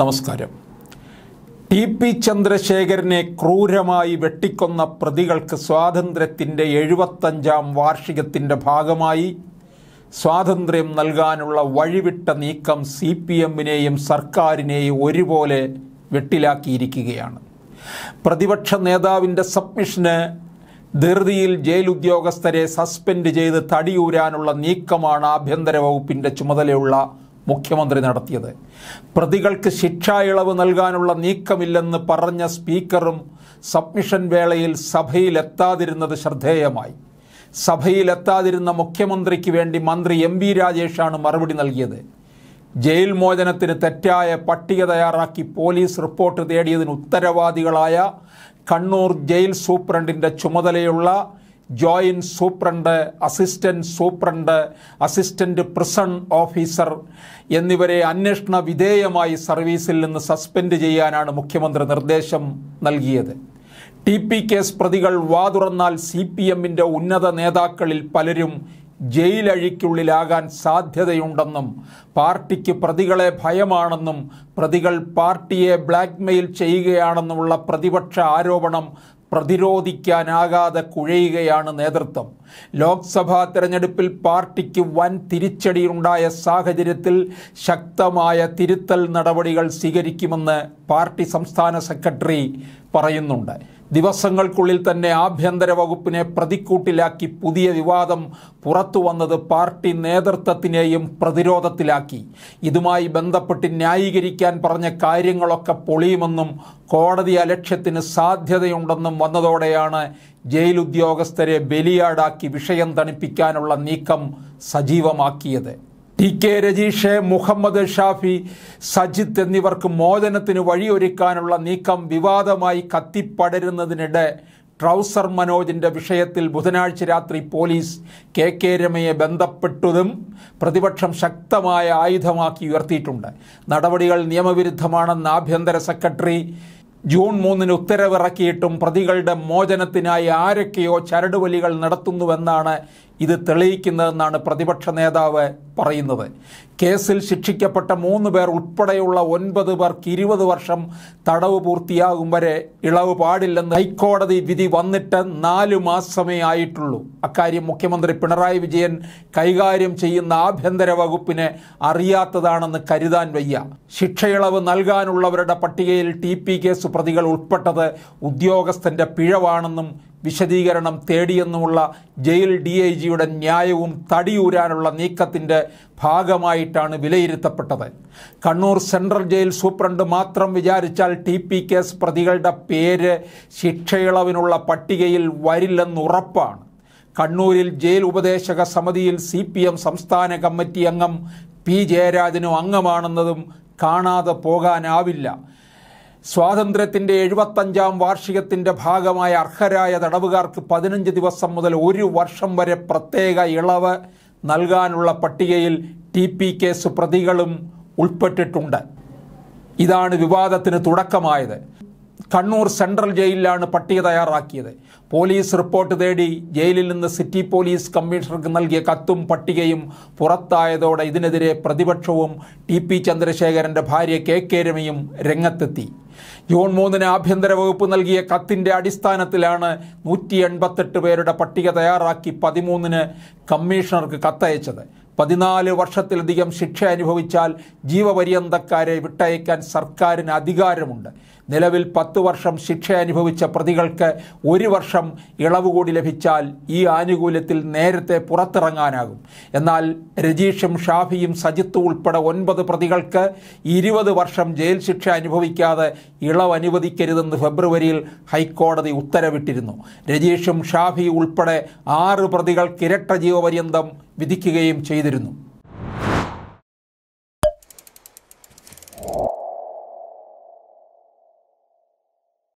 നമസ്കാരം T P ചന്ദ്രശേഖരനെ ക്രൂരമായി വെട്ടിക്കൊന്ന പ്രതികൾക്ക് സ്വാതന്ത്ര്യത്തിൻ്റെ എഴുപത്തഞ്ചാം വാർഷികത്തിൻ്റെ ഭാഗമായി സ്വാതന്ത്ര്യം നൽകാനുള്ള വഴിവിട്ട നീക്കം സി പി എമ്മിനെയും സർക്കാരിനെയും ഒരുപോലെ വെട്ടിലാക്കിയിരിക്കുകയാണ് പ്രതിപക്ഷ നേതാവിൻ്റെ സബ്മിഷന് ധൃതിയിൽ ജയിൽ ഉദ്യോഗസ്ഥരെ സസ്പെൻഡ് ചെയ്ത് തടിയൂരാനുള്ള നീക്കമാണ് ആഭ്യന്തര വകുപ്പിൻ്റെ ചുമതലയുള്ള മുഖ്യമന്ത്രി നടത്തിയത് പ്രതികൾക്ക് ശിക്ഷാ ഇളവ് നൽകാനുള്ള നീക്കമില്ലെന്ന് പറഞ്ഞ സ്പീക്കറും സബ്മിഷൻ വേളയിൽ സഭയിലെത്താതിരുന്നത് ശ്രദ്ധേയമായി സഭയിലെത്താതിരുന്ന മുഖ്യമന്ത്രിക്ക് വേണ്ടി മന്ത്രി എം വി രാജേഷാണ് മറുപടി നൽകിയത് ജയിൽ മോചനത്തിന് തെറ്റായ പട്ടിക തയ്യാറാക്കി പോലീസ് റിപ്പോർട്ട് തേടിയതിന് ഉത്തരവാദികളായ കണ്ണൂർ ജയിൽ സൂപ്രണ്ടിൻ്റെ ചുമതലയുള്ള joint superintendent assistant superintendent assistant prison officer എന്നിവരെ അന്വേഷണ വിധേയമായി സർവീസിൽ നിന്ന് സസ്പെൻഡ് ചെയ്യാനാണ് മുഖ്യമന്ത്രി നിർദ്ദേശം നൽകിയത് ടി പി കേസ് പ്രതികൾ വാതുറന്നാൽ സി പി എമ്മിൻ്റെ ഉന്നത നേതാക്കളിൽ പലരും ജയിലഴിക്കുള്ളിലാകാൻ സാധ്യതയുണ്ടെന്നും പാർട്ടിക്ക് പ്രതികളെ ഭയമാണെന്നും പ്രതികൾ പാർട്ടിയെ ബ്ലാക്ക്മെയിൽ ചെയ്യുകയാണെന്നുമുള്ള പ്രതിപക്ഷ ആരോപണം പ്രതിരോധിക്കാനാകാതെ കുഴയുകയാണ് നേതൃത്വം ലോക്സഭാ തെരഞ്ഞെടുപ്പിൽ പാർട്ടിക്ക് വൻ തിരിച്ചടിയുണ്ടായ സാഹചര്യത്തിൽ ശക്തമായ തിരുത്തൽ നടപടികൾ സ്വീകരിക്കുമെന്ന് പാർട്ടി സംസ്ഥാന സെക്രട്ടറി പറയുന്നുണ്ട് ദിവസങ്ങൾക്കുള്ളിൽ തന്നെ ആഭ്യന്തര വകുപ്പിനെ പ്രതിക്കൂട്ടിലാക്കി പുതിയ വിവാദം പുറത്തു വന്നത് പാർട്ടി നേതൃത്വത്തിനെയും പ്രതിരോധത്തിലാക്കി ഇതുമായി ബന്ധപ്പെട്ട് ന്യായീകരിക്കാൻ പറഞ്ഞ കാര്യങ്ങളൊക്കെ പൊളിയുമെന്നും കോടതി അലക്ഷ്യത്തിന് സാധ്യതയുണ്ടെന്നും വന്നതോടെയാണ് ജയിൽ ഉദ്യോഗസ്ഥരെ ബലിയാടാക്കി വിഷയം തണുപ്പിക്കാനുള്ള നീക്കം സജീവമാക്കിയത് ടി കെ രജീഷ് മുഹമ്മദ് ഷാഫി സജിത്ത് എന്നിവർക്ക് മോചനത്തിന് വഴിയൊരുക്കാനുള്ള നീക്കം വിവാദമായി കത്തിപ്പടരുന്നതിനിടെ ട്രൗസർ മനോജിൻ്റെ വിഷയത്തിൽ ബുധനാഴ്ച രാത്രി പോലീസ് കെ കെ രമയെ ബന്ധപ്പെട്ടതും പ്രതിപക്ഷം ശക്തമായ ആയുധമാക്കി ഉയർത്തിയിട്ടുണ്ട് നടപടികൾ നിയമവിരുദ്ധമാണെന്ന് ആഭ്യന്തര സെക്രട്ടറി ജൂൺ മൂന്നിന് ഉത്തരവിറക്കിയിട്ടും പ്രതികളുടെ മോചനത്തിനായി ആരൊക്കെയോ ചരടുവലികൾ നടത്തുന്നുവെന്നാണ് ഇത് തെളിയിക്കുന്നതെന്നാണ് പ്രതിപക്ഷ നേതാവ് പറയുന്നത് കേസിൽ ശിക്ഷിക്കപ്പെട്ട മൂന്ന് പേർ ഉൾപ്പെടെയുള്ള ഒൻപത് പേർക്ക് ഇരുപത് വർഷം തടവ് പൂർത്തിയാകും വരെ ഇളവ് പാടില്ലെന്ന് ഹൈക്കോടതി വിധി വന്നിട്ട് നാല് മാസമേ ആയിട്ടുള്ളൂ അക്കാര്യം മുഖ്യമന്ത്രി പിണറായി വിജയൻ കൈകാര്യം ചെയ്യുന്ന ആഭ്യന്തര വകുപ്പിനെ അറിയാത്തതാണെന്ന് കരുതാൻ വയ്യ ശിക്ഷയിളവ് നൽകാനുള്ളവരുടെ പട്ടികയിൽ ടി കേസ് പ്രതികൾ ഉൾപ്പെട്ടത് ഉദ്യോഗസ്ഥന്റെ പിഴവാണെന്നും വിശദീകരണം തേടിയെന്നുമുള്ള ജയിൽ ഡി ഐ ജിയുടെ ന്യായവും തടിയൂരാനുള്ള നീക്കത്തിൻ്റെ ഭാഗമായിട്ടാണ് വിലയിരുത്തപ്പെട്ടത് കണ്ണൂർ സെൻട്രൽ ജയിൽ സൂപ്രണ്ട് മാത്രം വിചാരിച്ചാൽ ടി പി കേസ് പ്രതികളുടെ പേര് ശിക്ഷയിളവിനുള്ള പട്ടികയിൽ വരില്ലെന്നുറപ്പാണ് കണ്ണൂരിൽ ജയിൽ ഉപദേശക സമിതിയിൽ സി പി എം സംസ്ഥാന കമ്മിറ്റി അംഗം പി ജയരാജനും അംഗമാണെന്നതും കാണാതെ പോകാനാവില്ല സ്വാതന്ത്ര്യത്തിന്റെ എഴുപത്തഞ്ചാം വാർഷികത്തിന്റെ ഭാഗമായ അർഹരായ തടവുകാർക്ക് പതിനഞ്ച് ദിവസം മുതൽ ഒരു വർഷം വരെ പ്രത്യേക ഇളവ് നൽകാനുള്ള പട്ടികയിൽ ടി പി കേസ് പ്രതികളും ഉൾപ്പെട്ടിട്ടുണ്ട് ഇതാണ് വിവാദത്തിന് തുടക്കമായത് കണ്ണൂർ സെൻട്രൽ ജയിലിലാണ് പട്ടിക തയ്യാറാക്കിയത് പോലീസ് റിപ്പോർട്ട് തേടി ജയിലിൽ നിന്ന് സിറ്റി പോലീസ് കമ്മീഷണർക്ക് നൽകിയ കത്തും പട്ടികയും പുറത്തായതോടെ ഇതിനെതിരെ പ്രതിപക്ഷവും ടി പി ചന്ദ്രശേഖരൻ്റെ ഭാര്യ കെ കെ രമയും രംഗത്തെത്തി ജൂൺ മൂന്നിന് ആഭ്യന്തര വകുപ്പ് നൽകിയ കത്തിൻ്റെ അടിസ്ഥാനത്തിലാണ് നൂറ്റി എൺപത്തെട്ട് പേരുടെ പട്ടിക തയ്യാറാക്കി പതിമൂന്നിന് കമ്മീഷണർക്ക് കത്തയച്ചത് പതിനാല് വർഷത്തിലധികം ശിക്ഷ അനുഭവിച്ചാൽ ജീവപര്യന്തക്കാരെ വിട്ടയക്കാൻ സർക്കാരിന് അധികാരമുണ്ട് നിലവിൽ പത്തു വർഷം ശിക്ഷ അനുഭവിച്ച പ്രതികൾക്ക് ഒരു വർഷം ഇളവ് കൂടി ലഭിച്ചാൽ ഈ ആനുകൂല്യത്തിൽ നേരത്തെ പുറത്തിറങ്ങാനാകും എന്നാൽ രജീഷും ഷാഫിയും സജിത്തും ഉൾപ്പെടെ ഒൻപത് പ്രതികൾക്ക് ഇരുപത് വർഷം ജയിൽ ശിക്ഷ അനുഭവിക്കാതെ ഇളവ് അനുവദിക്കരുതെന്ന് ഫെബ്രുവരിയിൽ ഹൈക്കോടതി ഉത്തരവിട്ടിരുന്നു രജീഷും ഷാഫി ഉൾപ്പെടെ ആറ് പ്രതികൾക്ക് ഇരട്ട ജീവപര്യന്തം വിധിക്കുകയും ചെയ്തിരുന്നു